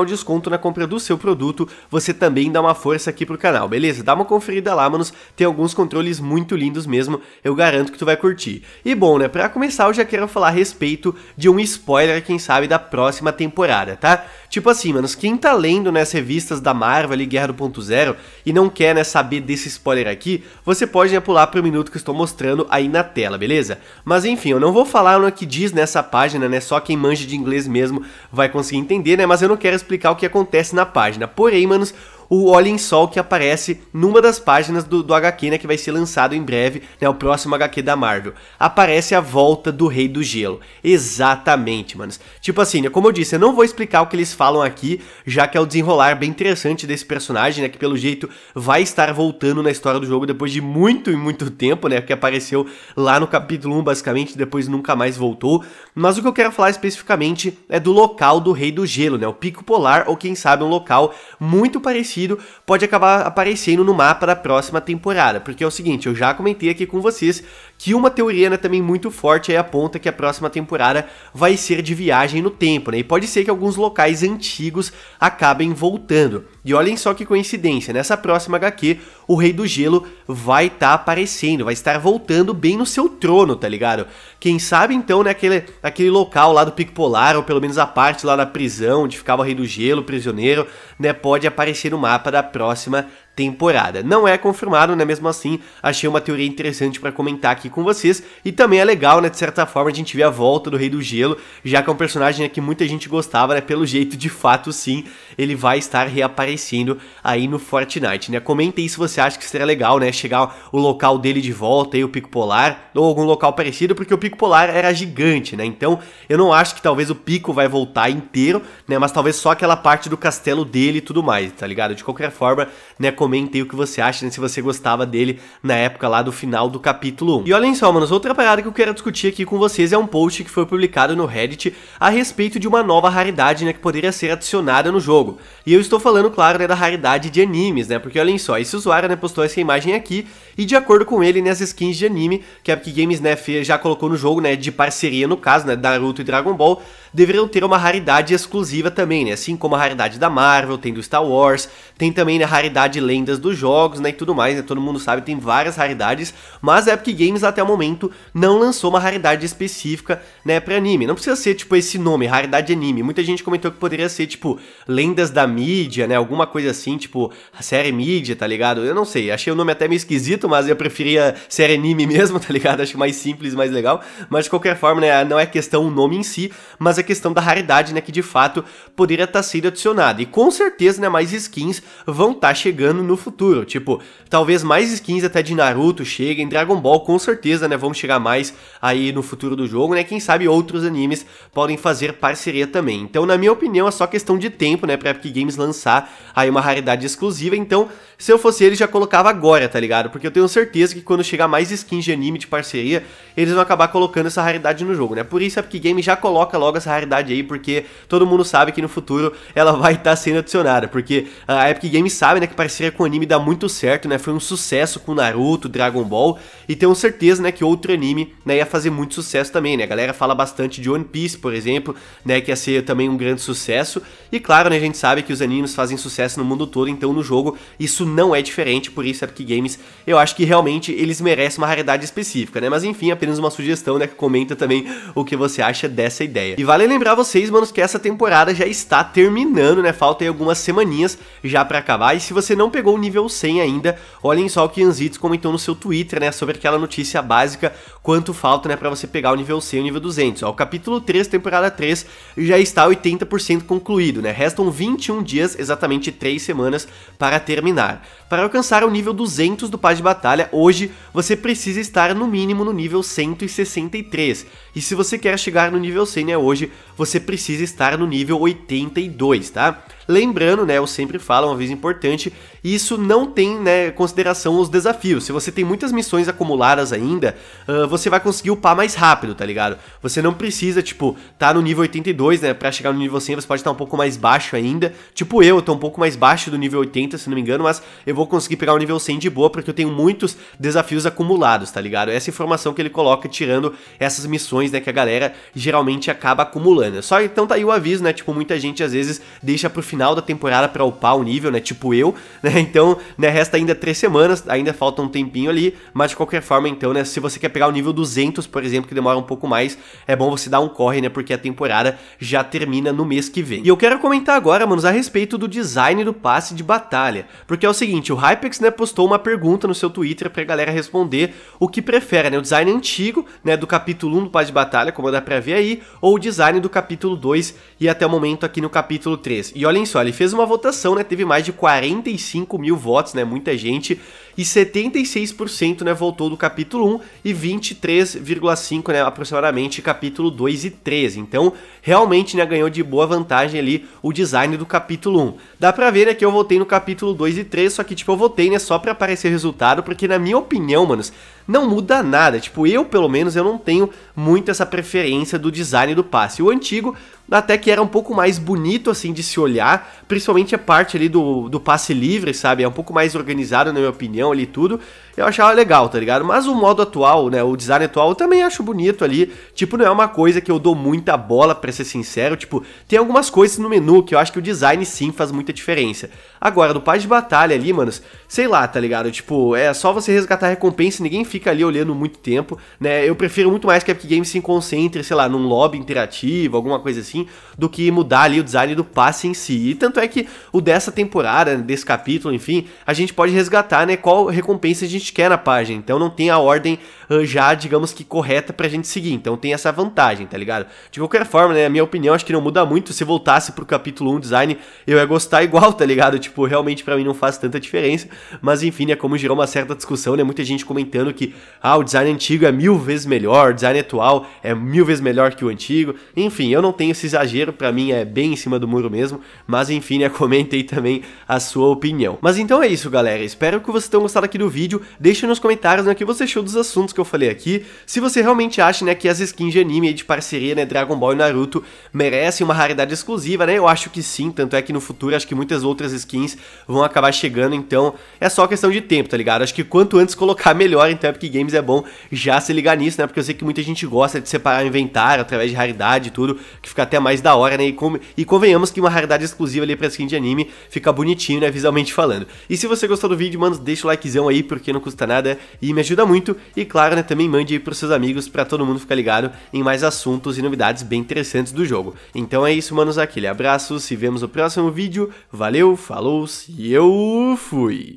ganhar um desconto na compra do seu produto, você também dá uma força aqui pro canal, beleza? Dá uma conferida lá, manos, tem alguns controles muito lindos mesmo, eu garanto que tu vai curtir. E bom, né, pra começar eu já quero falar a respeito de um spoiler, quem sabe, da próxima temporada, tá? Tipo assim, manos, quem tá lendo, né, revistas da Marvel ali, Guerra do Ponto Zero, e não quer, né, saber desse spoiler aqui, você pode, né, pular pro minuto que eu estou mostrando aí na tela, beleza? Mas enfim, eu não vou falar no que diz nessa página, né, só quem manja de inglês mesmo vai conseguir entender, né, mas eu não quero explicar o que acontece na página. Porém, manos, o Olhem Sol que aparece numa das páginas do, do HQ, né, que vai ser lançado em breve, né, o próximo HQ da Marvel. Aparece a volta do Rei do Gelo. Exatamente, manos. Tipo assim, né, como eu disse, eu não vou explicar o que eles falam aqui, já que é o desenrolar bem interessante desse personagem, né, que pelo jeito vai estar voltando na história do jogo depois de muito e muito tempo, né, que apareceu lá no capítulo 1, basicamente, depois nunca mais voltou. Mas o que eu quero falar especificamente é do local do Rei do Gelo, né, o Pico Polar, ou quem sabe um local muito parecido sentido, pode acabar aparecendo no mapa da próxima temporada. Porque é o seguinte, eu já comentei aqui com vocês que uma teoria né, também muito forte aponta que a próxima temporada vai ser de viagem no tempo, né? E pode ser que alguns locais antigos acabem voltando. E olhem só que coincidência, nessa próxima HQ, o Rei do Gelo vai estar tá aparecendo, vai estar voltando bem no seu trono, tá ligado? Quem sabe então, né, aquele, aquele local lá do Pico Polar, ou pelo menos a parte lá da prisão onde ficava o Rei do Gelo, prisioneiro, né, pode aparecer no mapa da próxima temporada. Não é confirmado, né? Mesmo assim, achei uma teoria interessante para comentar aqui com vocês. E também é legal, né? De certa forma, a gente ver a volta do Rei do Gelo, já que é um personagem né, que muita gente gostava, né? Pelo jeito, de fato, sim, ele vai estar reaparecendo aí no Fortnite, né? Comentem se você acha que seria legal, né? Chegar o local dele de volta aí, o Pico Polar, ou algum local parecido, porque o Pico Polar era gigante, né? Então, eu não acho que talvez o Pico vai voltar inteiro, né? Mas talvez só aquela parte do castelo dele e tudo mais, tá ligado? De qualquer forma, né? comenta aí o que você acha, né, se você gostava dele na época lá do final do capítulo 1. E olhem só, manos, outra parada que eu quero discutir aqui com vocês é um post que foi publicado no Reddit a respeito de uma nova raridade, né, que poderia ser adicionada no jogo. E eu estou falando, claro, né, da raridade de animes, né, porque olhem só, esse usuário, né, postou essa imagem aqui e de acordo com ele, né, as skins de anime que a Epic Games, né, já colocou no jogo, né, de parceria no caso, né, Naruto e Dragon Ball, deveriam ter uma raridade exclusiva também, né? Assim como a raridade da Marvel, tem do Star Wars, tem também né, a raridade lendas dos jogos, né? E tudo mais, né? Todo mundo sabe, tem várias raridades, mas a Epic Games até o momento não lançou uma raridade específica, né, pra anime. Não precisa ser, tipo, esse nome, raridade anime. Muita gente comentou que poderia ser, tipo, lendas da mídia, né? Alguma coisa assim, tipo, a série mídia, tá ligado? Eu não sei, achei o nome até meio esquisito, mas eu preferia série anime mesmo, tá ligado? Acho mais simples, mais legal. Mas de qualquer forma, né? Não é questão o nome em si, mas a questão da raridade, né, que de fato poderia estar tá sendo adicionada. E com certeza, né, mais skins vão estar tá chegando no futuro. Tipo, talvez mais skins até de Naruto cheguem, Dragon Ball com certeza, né, vão chegar mais aí no futuro do jogo, né? Quem sabe outros animes podem fazer parceria também. Então, na minha opinião, é só questão de tempo, né, para Epic Games lançar aí uma raridade exclusiva. Então, se eu fosse ele, já colocava agora, tá ligado? Porque eu tenho certeza que quando chegar mais skins de anime de parceria, eles vão acabar colocando essa raridade no jogo, né? Por isso a Epic Games já coloca logo essa essa raridade aí, porque todo mundo sabe que no futuro ela vai estar tá sendo adicionada, porque a Epic Games sabe, né, que parceria com anime dá muito certo, né, foi um sucesso com Naruto, Dragon Ball, e tenho certeza, né, que outro anime, né, ia fazer muito sucesso também, né, a galera fala bastante de One Piece, por exemplo, né, que ia ser também um grande sucesso, e claro, né, a gente sabe que os animes fazem sucesso no mundo todo, então no jogo isso não é diferente, por isso Epic Games, eu acho que realmente eles merecem uma raridade específica, né, mas enfim, apenas uma sugestão, né, que comenta também o que você acha dessa ideia. E vale Vale lembrar vocês, manos, que essa temporada já está terminando, né? Faltam algumas semaninhas já para acabar. E se você não pegou o nível 100 ainda, olhem só o que Anzitos comentou no seu Twitter, né? Sobre aquela notícia básica, quanto falta, né? Para você pegar o nível 100 e o nível 200. Ó, o capítulo 3, temporada 3, já está 80% concluído, né? Restam 21 dias, exatamente 3 semanas, para terminar. Para alcançar o nível 200 do Paz de Batalha, hoje você precisa estar no mínimo no nível 163. E se você quer chegar no nível 100, né? Hoje você precisa estar no nível 82, tá? Lembrando, né, eu sempre falo, é uma vez importante, isso não tem, né, consideração os desafios. Se você tem muitas missões acumuladas ainda, uh, você vai conseguir upar mais rápido, tá ligado? Você não precisa, tipo, tá no nível 82, né, pra chegar no nível 100 você pode estar tá um pouco mais baixo ainda. Tipo eu, eu tô um pouco mais baixo do nível 80, se não me engano, mas eu vou conseguir pegar o nível 100 de boa porque eu tenho muitos desafios acumulados, tá ligado? Essa informação que ele coloca tirando essas missões, né, que a galera geralmente acaba acumulando. Só então tá aí o aviso, né, tipo, muita gente às vezes deixa pro final final da temporada para upar o nível, né? Tipo eu, né? Então, né, resta ainda três semanas, ainda falta um tempinho ali, mas de qualquer forma, então, né, se você quer pegar o nível 200, por exemplo, que demora um pouco mais, é bom você dar um corre, né? Porque a temporada já termina no mês que vem. E eu quero comentar agora, manos, a respeito do design do passe de batalha, porque é o seguinte, o Hypex, né, postou uma pergunta no seu Twitter pra galera responder o que prefere, né? O design antigo, né, do capítulo 1 do passe de batalha, como dá pra ver aí, ou o design do capítulo 2 e até o momento aqui no capítulo 3. E olhem isso, ó, ele fez uma votação, né? Teve mais de 45 mil votos, né? Muita gente. E 76% né, voltou do capítulo 1 e 23,5% né, aproximadamente capítulo 2 e 3. Então, realmente né, ganhou de boa vantagem ali o design do capítulo 1. Dá pra ver né, que eu votei no capítulo 2 e 3, só que tipo, eu votei né, só pra aparecer resultado, porque na minha opinião, manos, não muda nada. Tipo, eu pelo menos eu não tenho muito essa preferência do design do passe. O antigo até que era um pouco mais bonito assim de se olhar, principalmente a parte ali do, do passe livre, sabe? É um pouco mais organizado na minha opinião ali tudo. Eu achava legal, tá ligado? Mas o modo atual, né, o design atual eu também acho bonito ali. Tipo, não é uma coisa que eu dou muita bola, para ser sincero, tipo, tem algumas coisas no menu que eu acho que o design sim faz muita diferença. Agora do passe de batalha ali, manos, sei lá, tá ligado? Tipo, é só você resgatar a recompensa, ninguém fica ali olhando muito tempo, né? Eu prefiro muito mais que a Epic Games se concentre, sei lá, num lobby interativo, alguma coisa assim, do que mudar ali o design do passe em si. E tanto é que o dessa temporada, desse capítulo, enfim, a gente pode resgatar, né, qual recompensa a gente quer na página. Então não tem a ordem uh, já, digamos que correta pra gente seguir. Então tem essa vantagem, tá ligado? De qualquer forma, né, a minha opinião acho que não muda muito. Se voltasse pro capítulo 1 design, eu ia gostar igual, tá ligado? Tipo, realmente para mim não faz tanta diferença. Mas enfim, é né, como gerou uma certa discussão, né, muita gente comentando que que ah, o design antigo é mil vezes melhor, o design atual é mil vezes melhor que o antigo. Enfim, eu não tenho esse exagero, para mim é bem em cima do muro mesmo, mas enfim, né, aí também a sua opinião. Mas então é isso, galera. Espero que vocês tenham gostado aqui do vídeo. Deixe nos comentários né, o que você achou dos assuntos que eu falei aqui. Se você realmente acha né, que as skins de anime de parceria, né, Dragon Ball e Naruto, merecem uma raridade exclusiva, né? Eu acho que sim, tanto é que no futuro acho que muitas outras skins vão acabar chegando, então é só questão de tempo, tá ligado? Acho que quanto antes colocar melhor, então Epic Games é bom já se ligar nisso, né? Porque eu sei que muita gente gosta de separar inventário através de raridade e tudo, que fica até mais da hora, né? E, com... e convenhamos que uma raridade exclusiva ali pra skin de anime fica bonitinho, né? Visualmente falando. E se você gostou do vídeo, mano, deixa o likezão aí, porque não custa nada e me ajuda muito. E claro, né? Também mande aí pros seus amigos para todo mundo ficar ligado em mais assuntos e novidades bem interessantes do jogo. Então é isso, manos. Aquele abraço, se vemos no próximo vídeo. Valeu, falou e eu fui!